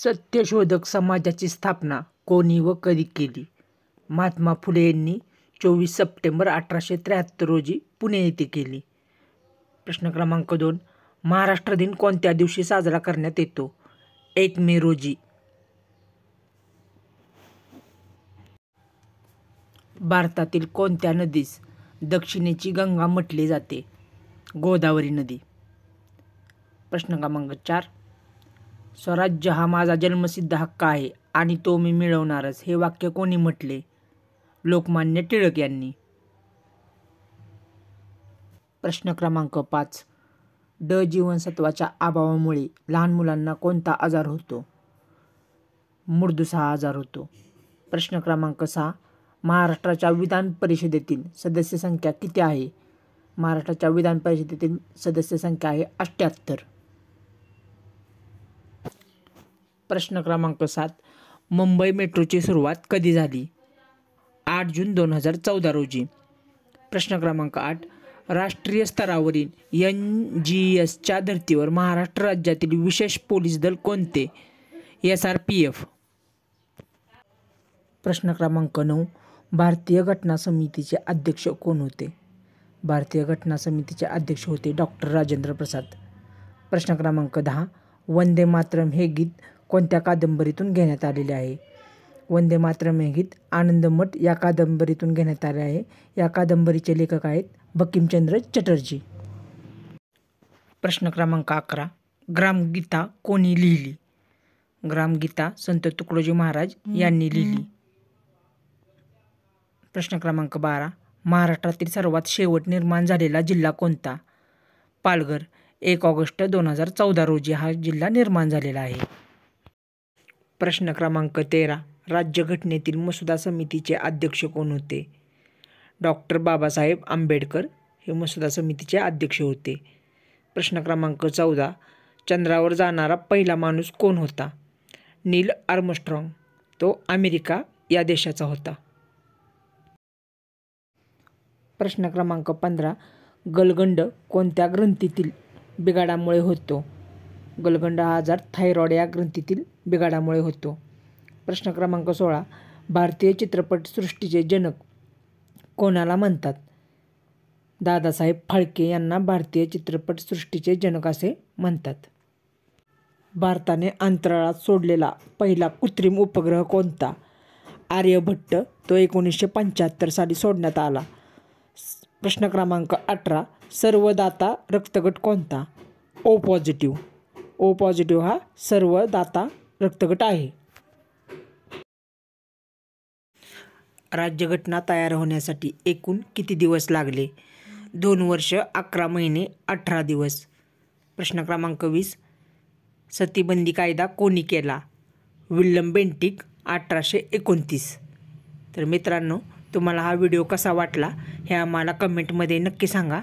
सत्यशोधक समाजाची स्थापना कोणी व कधी केली महात्मा फुले यांनी चोवीस सप्टेंबर अठराशे त्र्याहत्तर रोजी पुणे येथे केली प्रश्न क्रमांक दोन महाराष्ट्र दिन कोणत्या दिवशी साजरा करण्यात येतो एक मे रोजी भारतातील कोणत्या नदीस दक्षिणेची गंगा म्हटली जाते गोदावरी नदी प्रश्न क्रमांक चार स्वराज्य हा माझा जन्मसिद्ध हक्क आहे आणि तो मी मिळवणारच हे वाक्य कोणी म्हटले लोकमान्य टिळक यांनी प्रश्न क्रमांक पाच ड जीवनसत्वाच्या अभावामुळे लहान मुलांना कोणता आजार होतो मृदूसा आजार होतो प्रश्न क्रमांक सहा महाराष्ट्राच्या विधान परिषदेतील सदस्य संख्या किती आहे महाराष्ट्राच्या विधान परिषदेतील सदस्य संख्या आहे अठ्ठ्याहत्तर प्रश्न क्रमांक सात मुंबई मेट्रोची सुरुवात कधी झाली आठ जून दोन हजार चौदा रोजी प्रश्न क्रमांक आठ राष्ट्रीय स्तरावरील एन जी एसच्या धर्तीवर महाराष्ट्र राज्यातील विशेष पोलीस दल कोणते एस आर पी एफ प्रश्न क्रमांक नऊ भारतीय घटना समितीचे अध्यक्ष कोण होते भारतीय घटना समितीचे अध्यक्ष होते डॉक्टर राजेंद्र प्रसाद प्रश्न क्रमांक दहा वंदे मातरम हे गीत कोणत्या कादंबरीतून घेण्यात आलेले आहे वंदे मातरम हे आनंद मठ या कादंबरीतून घेण्यात आले आहे या कादंबरीचे लेखक आहेत बकिमचंद्र चटर्जी प्रश्न क्रमांक अकरा ग्रामगीता कोणी लिहिली ग्रामगीता संत तुकडोजी महाराज यांनी लिहिली प्रश्न क्रमांक बारा महाराष्ट्रातील सर्वात शेवट निर्माण झालेला जिल्हा कोणता पालघर एक ऑगस्ट दोन हजार चौदा रोजी हा जिल्हा निर्माण झालेला आहे प्रश्न क्रमांक तेरा राज्यघटनेतील मसुदा समितीचे अध्यक्ष कोण होते डॉक्टर बाबासाहेब आंबेडकर हे मसुदा समितीचे अध्यक्ष होते प्रश्न क्रमांक चौदा चंद्रावर जाणारा पहिला माणूस कोण होता नील आर्मस्ट्रॉंग तो अमेरिका या देशाचा होता प्रश्न क्रमांक पंधरा गलगंड कोणत्या ग्रंथीतील बिघाडामुळे होतो गलगंड हा आजार थायरॉइड या ग्रंथीतील बिघाडामुळे होतो प्रश्न क्रमांक सोळा भारतीय चित्रपटसृष्टीचे जनक कोणाला म्हणतात दादासाहेब फाळके यांना भारतीय चित्रपटसृष्टीचे जनक असे म्हणतात भारताने अंतराळात सोडलेला पहिला कृत्रिम उपग्रह कोणता आर्यभट्ट तो एकोणीसशे पंच्याहत्तर साली सोडण्यात आला प्रश्न क्रमांक अठरा सर्वदाता रक्तगट कोणता ओ पॉझिटिव्ह ओ पॉझिटिव्ह हा सर्व दाता रक्तगट आहे राज्यघटना तयार होण्यासाठी एकूण किती दिवस लागले दोन वर्ष अकरा महिने अठरा दिवस प्रश्न क्रमांक वीस सतीबंदी कायदा कोणी केला विल्यम बेंटिक अठराशे एकोणतीस तर मित्रांनो तुम्हाला हा व्हिडिओ कसा वाटला हे आम्हाला कमेंटमध्ये नक्की सांगा